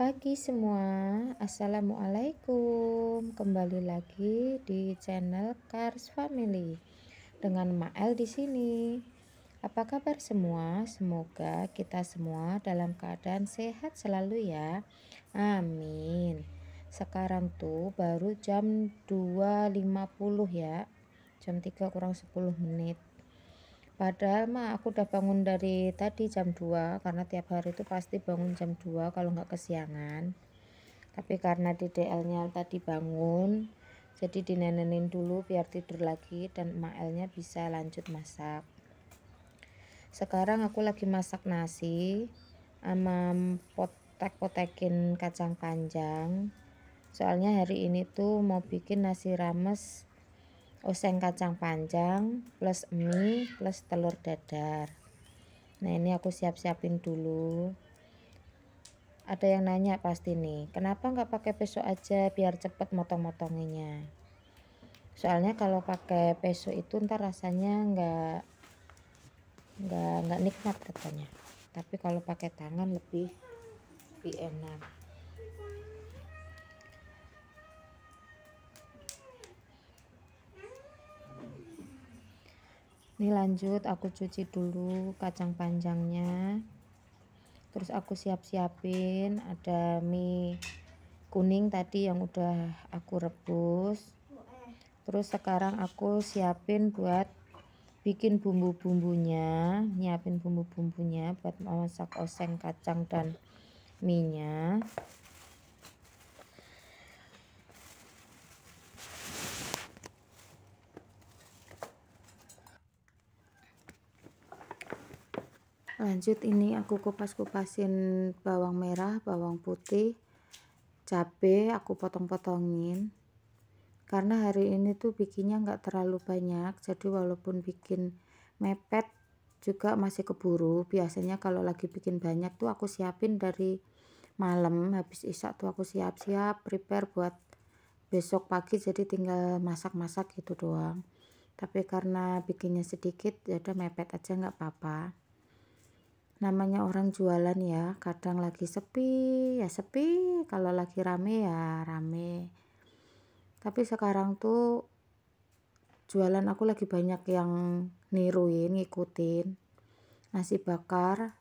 pagi semua Assalamualaikum Kembali lagi di channel Cars Family Dengan Mael di sini Apa kabar semua? Semoga kita semua dalam keadaan sehat selalu ya Amin Sekarang tuh baru jam 2.50 ya Jam 3 kurang 10 menit padahal mah aku udah bangun dari tadi jam 2 karena tiap hari itu pasti bangun jam 2 kalau nggak kesiangan tapi karena di dl nya tadi bangun jadi dinenenin dulu biar tidur lagi dan emak L nya bisa lanjut masak sekarang aku lagi masak nasi sama potek-potekin kacang panjang soalnya hari ini tuh mau bikin nasi rames oseng kacang panjang plus mie plus telur dadar nah ini aku siap-siapin dulu ada yang nanya pasti nih kenapa nggak pakai peso aja biar cepet motong motongnya soalnya kalau pakai peso itu ntar rasanya nggak nggak nggak nikmat katanya tapi kalau pakai tangan lebih lebih enak ini lanjut aku cuci dulu kacang panjangnya terus aku siap-siapin ada mie kuning tadi yang udah aku rebus terus sekarang aku siapin buat bikin bumbu-bumbunya nyiapin bumbu-bumbunya buat memasak oseng kacang dan minyak lanjut ini aku kupas-kupasin bawang merah bawang putih cabe aku potong-potongin karena hari ini tuh bikinnya nggak terlalu banyak jadi walaupun bikin mepet juga masih keburu biasanya kalau lagi bikin banyak tuh aku siapin dari malam habis isak tuh aku siap-siap prepare buat besok pagi jadi tinggal masak-masak gitu doang tapi karena bikinnya sedikit ya udah mepet aja nggak apa-apa namanya orang jualan ya kadang lagi sepi ya sepi kalau lagi rame ya rame tapi sekarang tuh jualan aku lagi banyak yang niruin ngikutin nasi bakar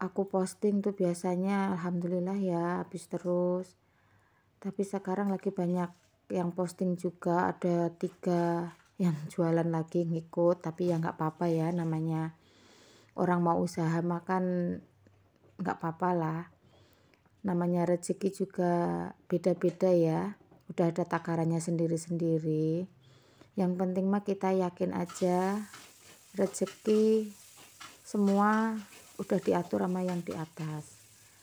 aku posting tuh biasanya alhamdulillah ya habis terus tapi sekarang lagi banyak yang posting juga ada tiga yang jualan lagi ngikut tapi ya nggak apa-apa ya namanya orang mau usaha makan nggak papa lah namanya rezeki juga beda-beda ya udah ada takarannya sendiri-sendiri yang penting mah kita yakin aja rezeki semua udah diatur sama yang di atas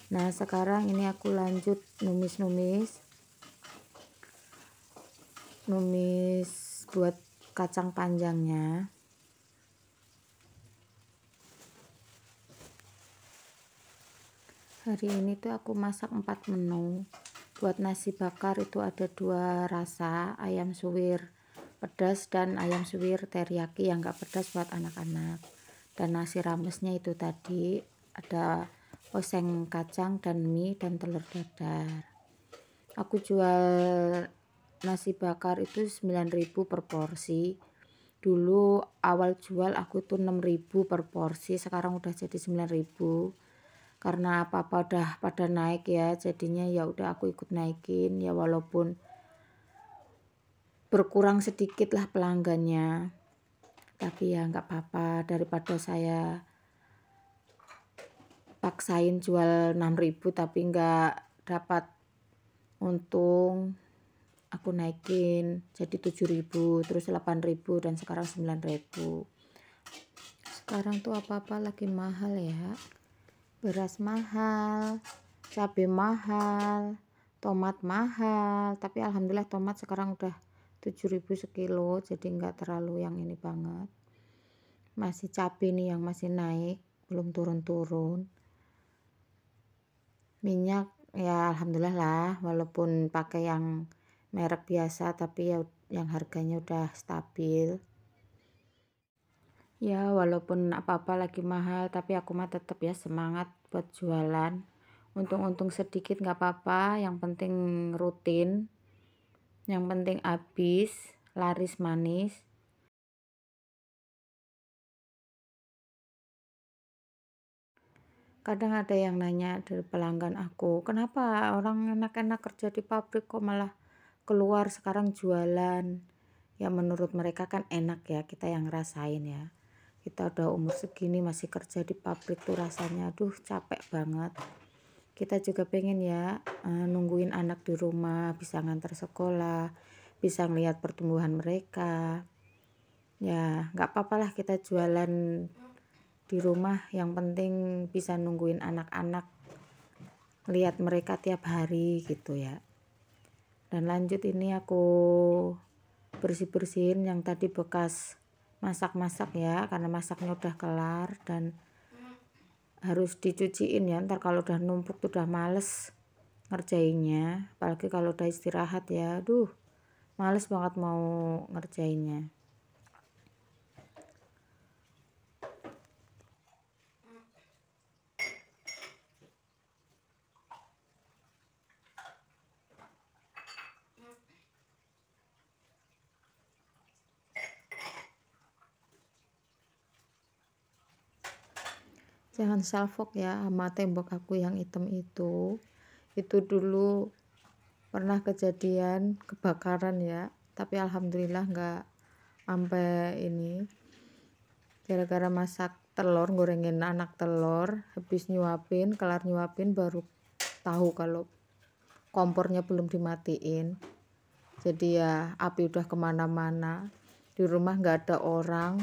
nah sekarang ini aku lanjut numis-numis numis buat kacang panjangnya hari ini tuh aku masak 4 menu buat nasi bakar itu ada dua rasa ayam suwir pedas dan ayam suwir teriyaki yang gak pedas buat anak-anak dan nasi ramesnya itu tadi ada oseng kacang dan mie dan telur dadar aku jual nasi bakar itu 9000 per porsi dulu awal jual aku tuh 6000 per porsi sekarang udah jadi 9000 karena apa-apa udah pada naik ya jadinya ya udah aku ikut naikin ya walaupun berkurang sedikit lah pelanggannya tapi ya nggak apa-apa daripada saya paksain jual 6000 tapi nggak dapat untung aku naikin jadi 7000 terus 8000 dan sekarang 9000 sekarang tuh apa-apa lagi mahal ya beras mahal, cabai mahal, tomat mahal. Tapi alhamdulillah tomat sekarang udah 7000 sekilo, jadi nggak terlalu yang ini banget. Masih cabai nih yang masih naik, belum turun-turun. Minyak ya alhamdulillah lah, walaupun pakai yang merek biasa tapi ya yang harganya udah stabil ya walaupun apa-apa lagi mahal tapi aku mah tetap ya semangat buat jualan untung-untung sedikit nggak apa-apa yang penting rutin yang penting habis laris manis kadang ada yang nanya dari pelanggan aku kenapa orang enak-enak kerja di pabrik kok malah keluar sekarang jualan ya menurut mereka kan enak ya kita yang rasain ya kita udah umur segini masih kerja di pabrik tuh rasanya aduh capek banget kita juga pengen ya eh, nungguin anak di rumah bisa ngantar sekolah bisa ngeliat pertumbuhan mereka ya nggak apa apa lah kita jualan di rumah yang penting bisa nungguin anak-anak lihat mereka tiap hari gitu ya dan lanjut ini aku bersih-bersihin yang tadi bekas masak-masak ya karena masaknya udah kelar dan harus dicuciin ya ntar kalau udah numpuk tuh udah males ngerjainnya apalagi kalau udah istirahat ya aduh males banget mau ngerjainnya jangan salfok ya sama tembok aku yang hitam itu itu dulu pernah kejadian kebakaran ya tapi alhamdulillah nggak sampai ini gara-gara masak telur gorengin anak telur habis nyuapin kelar nyuapin baru tahu kalau kompornya belum dimatiin jadi ya api udah kemana-mana di rumah nggak ada orang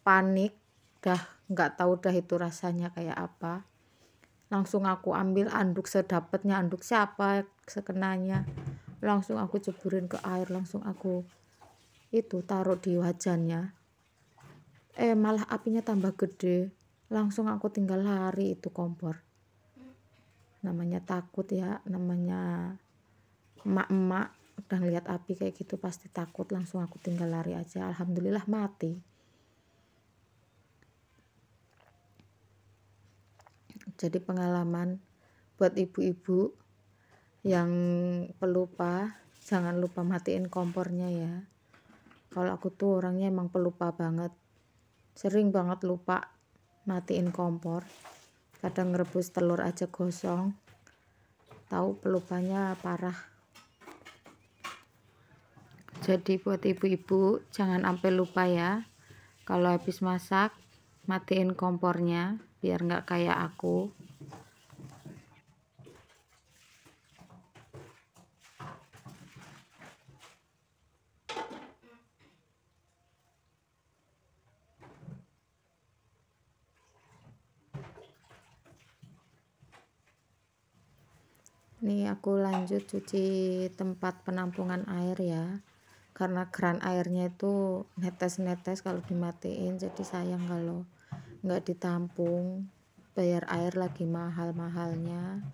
panik dah nggak tahu dah itu rasanya kayak apa langsung aku ambil anduk sedapatnya anduk siapa sekenanya langsung aku ceburin ke air langsung aku itu taruh di wajannya eh malah apinya tambah gede langsung aku tinggal lari itu kompor namanya takut ya namanya emak-emak udah ngeliat api kayak gitu pasti takut langsung aku tinggal lari aja alhamdulillah mati jadi pengalaman buat ibu-ibu yang pelupa jangan lupa matiin kompornya ya kalau aku tuh orangnya emang pelupa banget sering banget lupa matiin kompor kadang ngerebus telur aja gosong tahu pelupanya parah jadi buat ibu-ibu jangan sampai lupa ya kalau habis masak matiin kompornya biar nggak kayak aku Ini aku lanjut cuci tempat penampungan air ya karena keran airnya itu netes-netes kalau dimatiin jadi sayang kalau nggak ditampung bayar air lagi mahal-mahalnya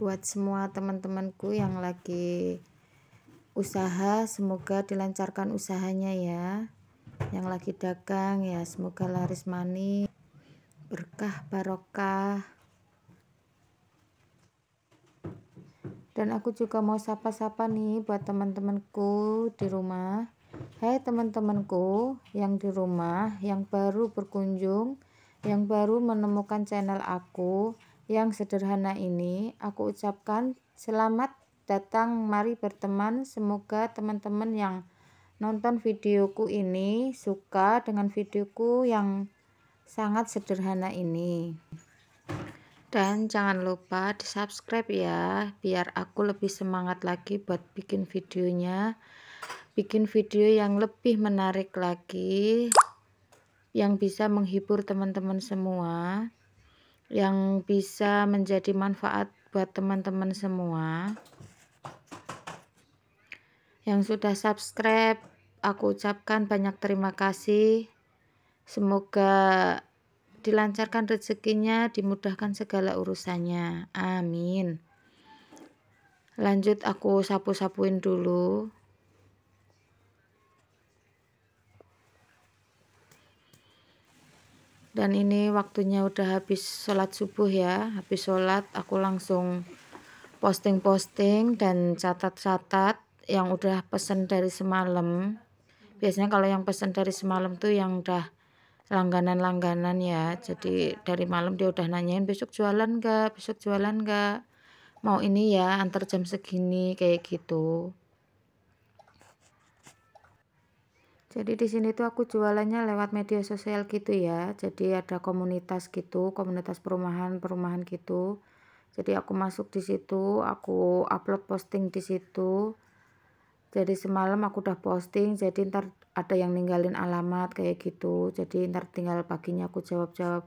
buat semua teman-temanku yang lagi usaha semoga dilancarkan usahanya ya yang lagi dagang ya semoga laris manis berkah barokah Dan aku juga mau sapa-sapa nih buat teman-temanku di rumah. Hai teman-temanku yang di rumah, yang baru berkunjung, yang baru menemukan channel aku yang sederhana ini, aku ucapkan selamat datang, mari berteman. Semoga teman-teman yang nonton videoku ini suka dengan videoku yang sangat sederhana ini. Dan jangan lupa di subscribe ya, biar aku lebih semangat lagi buat bikin videonya. Bikin video yang lebih menarik lagi, yang bisa menghibur teman-teman semua, yang bisa menjadi manfaat buat teman-teman semua. Yang sudah subscribe, aku ucapkan banyak terima kasih. Semoga dilancarkan rezekinya, dimudahkan segala urusannya. Amin. Lanjut aku sapu-sapuin dulu. Dan ini waktunya udah habis sholat subuh ya. Habis sholat aku langsung posting-posting dan catat-catat yang udah pesen dari semalam. Biasanya kalau yang pesen dari semalam tuh yang udah langganan-langganan ya jadi dari malam dia udah nanyain besok jualan gak besok jualan gak mau ini ya antar jam segini kayak gitu jadi di sini tuh aku jualannya lewat media sosial gitu ya jadi ada komunitas gitu komunitas perumahan perumahan gitu jadi aku masuk di situ aku upload posting di situ jadi semalam aku udah posting jadi ntar ada yang ninggalin alamat kayak gitu jadi ntar tinggal paginya aku jawab jawab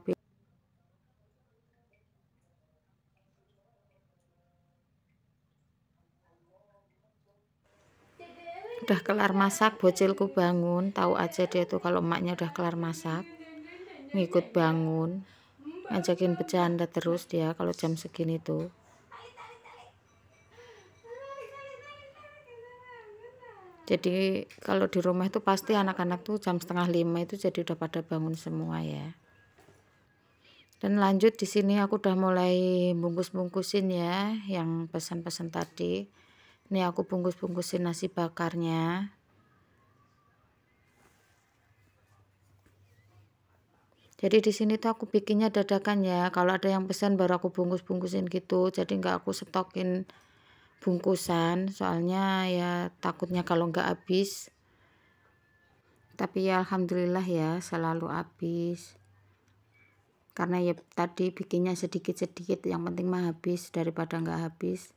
udah kelar masak bocilku bangun tahu aja dia tuh kalau emaknya udah kelar masak ngikut bangun ngajakin bercanda terus dia kalau jam segini tuh jadi kalau di rumah itu pasti anak-anak tuh jam setengah lima itu jadi udah pada bangun semua ya dan lanjut di sini aku udah mulai bungkus-bungkusin ya yang pesan-pesan tadi ini aku bungkus-bungkusin nasi bakarnya Jadi di sini tuh aku bikinnya dadakan ya. Kalau ada yang pesan baru aku bungkus-bungkusin gitu. Jadi nggak aku stokin bungkusan soalnya ya takutnya kalau nggak habis tapi ya alhamdulillah ya selalu habis karena ya tadi bikinnya sedikit-sedikit yang penting mah habis daripada nggak habis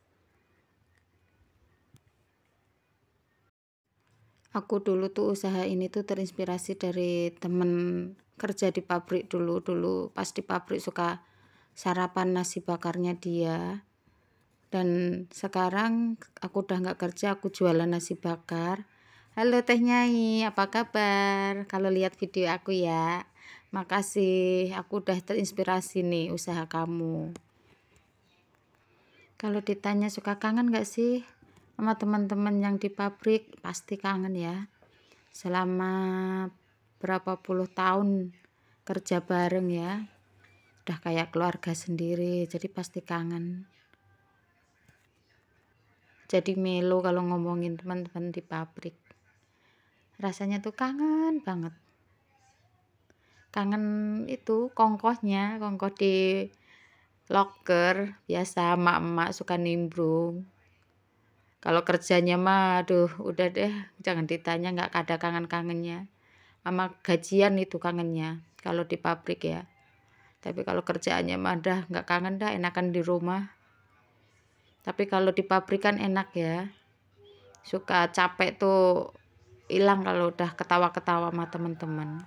aku dulu tuh usaha ini tuh terinspirasi dari temen kerja di pabrik dulu dulu pas di pabrik suka sarapan nasi bakarnya dia dan sekarang aku udah nggak kerja aku jualan nasi bakar halo teh nyai apa kabar kalau lihat video aku ya makasih aku udah terinspirasi nih usaha kamu kalau ditanya suka kangen gak sih sama teman-teman yang di pabrik pasti kangen ya selama berapa puluh tahun kerja bareng ya udah kayak keluarga sendiri jadi pasti kangen jadi melo kalau ngomongin teman-teman di pabrik rasanya tuh kangen banget kangen itu kongkosnya kongkos di locker biasa emak-emak suka nimbrung kalau kerjanya mah aduh udah deh jangan ditanya nggak ada kangen-kangennya sama gajian itu kangennya kalau di pabrik ya tapi kalau kerjaannya mah dah nggak kangen dah enakan di rumah tapi kalau di pabrik kan enak ya suka capek tuh hilang kalau udah ketawa-ketawa sama teman-teman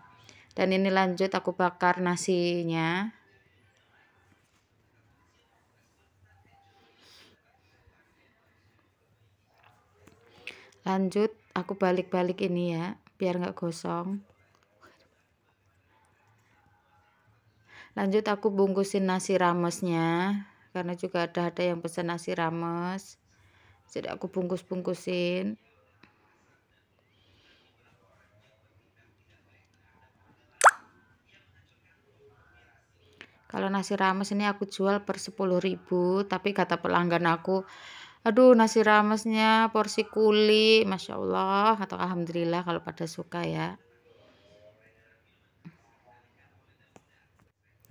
dan ini lanjut aku bakar nasinya lanjut aku balik-balik ini ya biar nggak gosong lanjut aku bungkusin nasi ramesnya karena juga ada ada yang pesan nasi rames jadi aku bungkus-bungkusin kalau nasi rames ini aku jual per 10.000 tapi kata pelanggan aku aduh nasi ramesnya porsi kuli Masya Allah atau Alhamdulillah kalau pada suka ya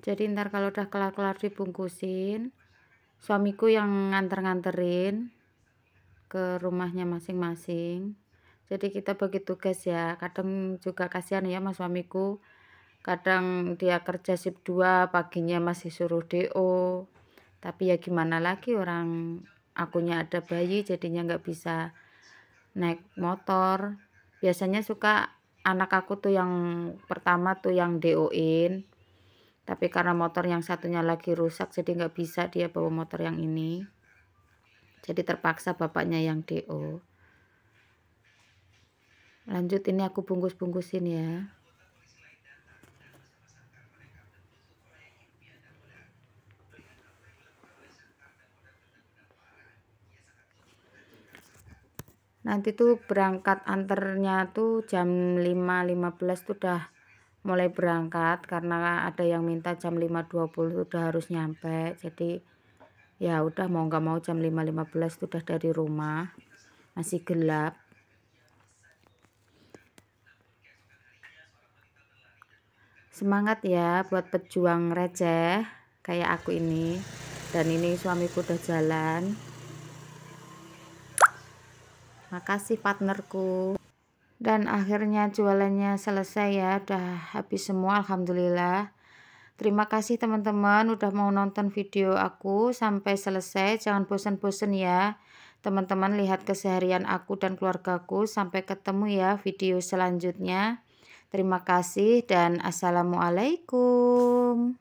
jadi ntar kalau udah kelar-kelar dibungkusin suamiku yang nganter-nganterin ke rumahnya masing-masing jadi kita bagi tugas ya kadang juga kasihan ya mas suamiku kadang dia kerja shift 2 paginya masih suruh DO tapi ya gimana lagi orang akunya ada bayi jadinya nggak bisa naik motor biasanya suka anak aku tuh yang pertama tuh yang DO-in tapi karena motor yang satunya lagi rusak jadi nggak bisa dia bawa motor yang ini jadi terpaksa bapaknya yang DO lanjut ini aku bungkus-bungkusin ya nanti tuh berangkat anternya tuh jam 5.15 tuh udah mulai berangkat karena ada yang minta jam 5.20 sudah harus nyampe jadi ya udah mau nggak mau jam 5.15 sudah dari rumah masih gelap semangat ya buat pejuang receh kayak aku ini dan ini suamiku udah jalan makasih partnerku dan akhirnya jualannya selesai ya udah habis semua alhamdulillah terima kasih teman-teman udah mau nonton video aku sampai selesai jangan bosan-bosan ya teman-teman lihat keseharian aku dan keluargaku sampai ketemu ya video selanjutnya terima kasih dan assalamualaikum